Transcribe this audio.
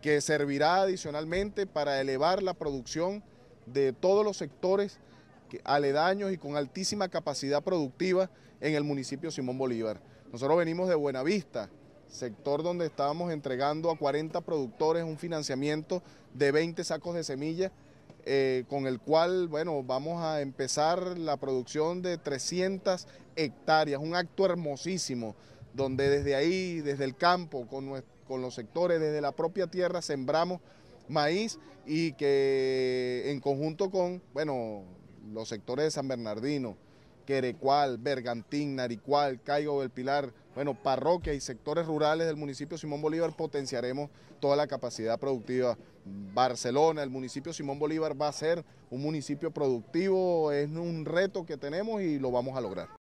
que servirá adicionalmente para elevar la producción de todos los sectores aledaños y con altísima capacidad productiva en el municipio Simón Bolívar. Nosotros venimos de Buenavista, sector donde estábamos entregando a 40 productores un financiamiento de 20 sacos de semillas, eh, con el cual, bueno, vamos a empezar la producción de 300 hectáreas, un acto hermosísimo donde desde ahí, desde el campo, con, los sectores, desde la propia tierra, sembramos maíz y que en conjunto con, bueno, los sectores de San Bernardino, Querecual, Bergantín, Naricual, Caigo del Pilar, bueno, parroquias y sectores rurales del municipio Simón Bolívar potenciaremos toda la capacidad productiva. Barcelona, el municipio Simón Bolívar va a ser un municipio productivo, es un reto que tenemos y lo vamos a lograr.